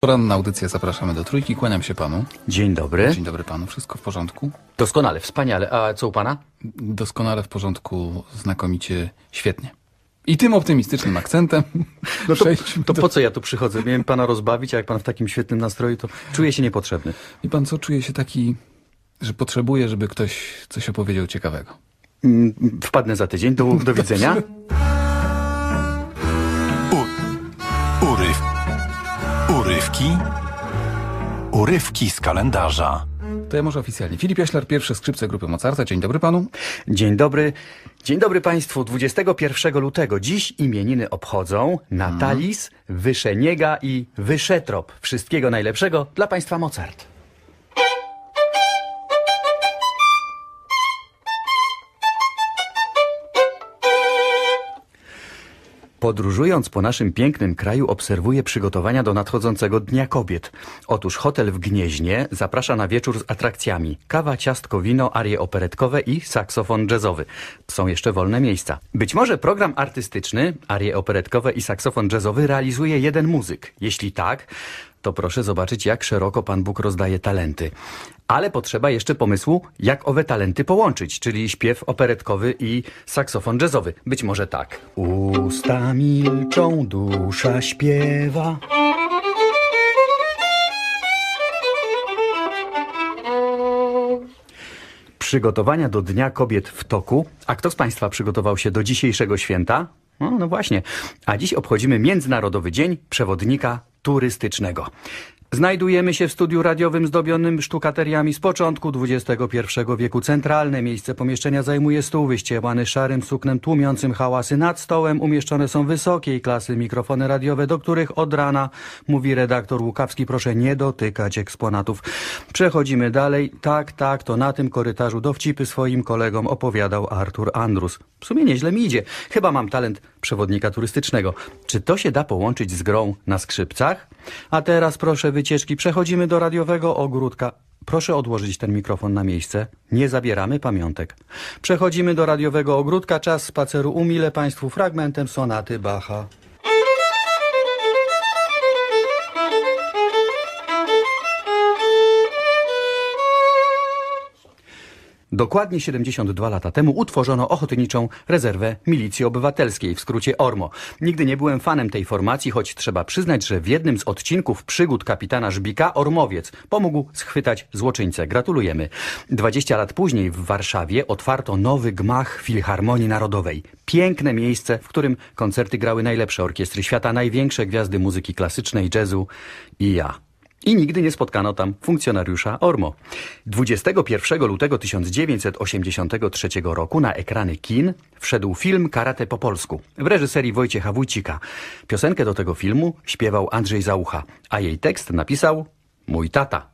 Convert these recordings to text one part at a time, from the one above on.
Poranna audycja, zapraszamy do trójki, kłaniam się panu. Dzień dobry. Dzień dobry panu, wszystko w porządku? Doskonale, wspaniale. A co u pana? Doskonale, w porządku, znakomicie, świetnie. I tym optymistycznym akcentem no to, to do... po co ja tu przychodzę? Miałem pana rozbawić, a jak pan w takim świetnym nastroju, to czuję się niepotrzebny. I pan co, czuję się taki, że potrzebuję, żeby ktoś coś opowiedział ciekawego. Mm, wpadnę za tydzień, do, do widzenia. Urywki. Urywki z kalendarza. To ja może oficjalnie. Filip Jaślar, pierwszy skrzypce grupy Mozarta. Dzień dobry panu. Dzień dobry. Dzień dobry państwu. 21 lutego dziś imieniny obchodzą Natalis, mhm. Wyszeniega i Wyszetrop. Wszystkiego najlepszego dla państwa Mozart. Podróżując po naszym pięknym kraju obserwuję przygotowania do nadchodzącego Dnia Kobiet. Otóż hotel w Gnieźnie zaprasza na wieczór z atrakcjami. Kawa, ciastko, wino, arie operetkowe i saksofon jazzowy. Są jeszcze wolne miejsca. Być może program artystyczny, arie operetkowe i saksofon jazzowy realizuje jeden muzyk. Jeśli tak, to proszę zobaczyć, jak szeroko Pan Bóg rozdaje talenty. Ale potrzeba jeszcze pomysłu, jak owe talenty połączyć, czyli śpiew operetkowy i saksofon jazzowy. Być może tak. Usta milczą, dusza śpiewa. Przygotowania do Dnia Kobiet w toku. A kto z Państwa przygotował się do dzisiejszego święta? No, no właśnie. A dziś obchodzimy Międzynarodowy Dzień Przewodnika turystycznego. Znajdujemy się w studiu radiowym zdobionym sztukateriami z początku XXI wieku. Centralne miejsce pomieszczenia zajmuje stół wyściełany szarym suknem tłumiącym hałasy. Nad stołem umieszczone są wysokiej klasy mikrofony radiowe, do których od rana mówi redaktor Łukawski, proszę nie dotykać eksponatów. Przechodzimy dalej. Tak, tak, to na tym korytarzu dowcipy swoim kolegom opowiadał Artur Andrus. W sumie nieźle mi idzie. Chyba mam talent przewodnika turystycznego. Czy to się da połączyć z grą na skrzypcach? A teraz proszę wycieczki. Przechodzimy do radiowego ogródka. Proszę odłożyć ten mikrofon na miejsce. Nie zabieramy pamiątek. Przechodzimy do radiowego ogródka. Czas spaceru umile Państwu fragmentem sonaty Bacha. Dokładnie 72 lata temu utworzono Ochotniczą Rezerwę Milicji Obywatelskiej, w skrócie ORMO. Nigdy nie byłem fanem tej formacji, choć trzeba przyznać, że w jednym z odcinków przygód kapitana Żbika Ormowiec pomógł schwytać złoczyńcę. Gratulujemy. 20 lat później w Warszawie otwarto nowy gmach Filharmonii Narodowej. Piękne miejsce, w którym koncerty grały najlepsze orkiestry świata, największe gwiazdy muzyki klasycznej, jazzu i ja i nigdy nie spotkano tam funkcjonariusza Ormo. 21 lutego 1983 roku na ekrany kin wszedł film Karate po polsku w reżyserii Wojciecha Wójcika. Piosenkę do tego filmu śpiewał Andrzej Zaucha, a jej tekst napisał mój tata.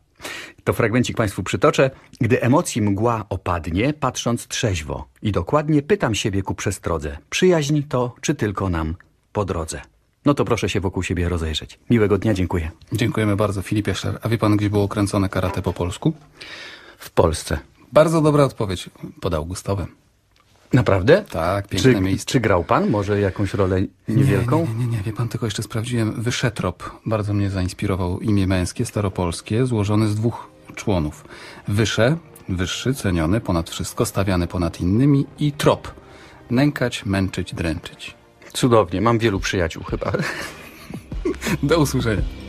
To fragmencik Państwu przytoczę. Gdy emocji mgła opadnie, patrząc trzeźwo i dokładnie pytam siebie ku przestrodze. Przyjaźń to, czy tylko nam po drodze. No to proszę się wokół siebie rozejrzeć. Miłego dnia, dziękuję. Dziękujemy bardzo, Filip A wie pan, gdzie było kręcone karate po polsku? W Polsce. Bardzo dobra odpowiedź. podał Augustowem. Naprawdę? Tak, piękne czy, miejsce. Czy grał pan może jakąś rolę niewielką? Nie, nie, nie, nie, wie pan, tylko jeszcze sprawdziłem. Wyszetrop bardzo mnie zainspirował imię męskie, staropolskie, złożone z dwóch członów. Wysze, wyższy, ceniony ponad wszystko, stawiany ponad innymi i trop. Nękać, męczyć, dręczyć. Cudownie, mam wielu przyjaciół chyba. Do usłyszenia.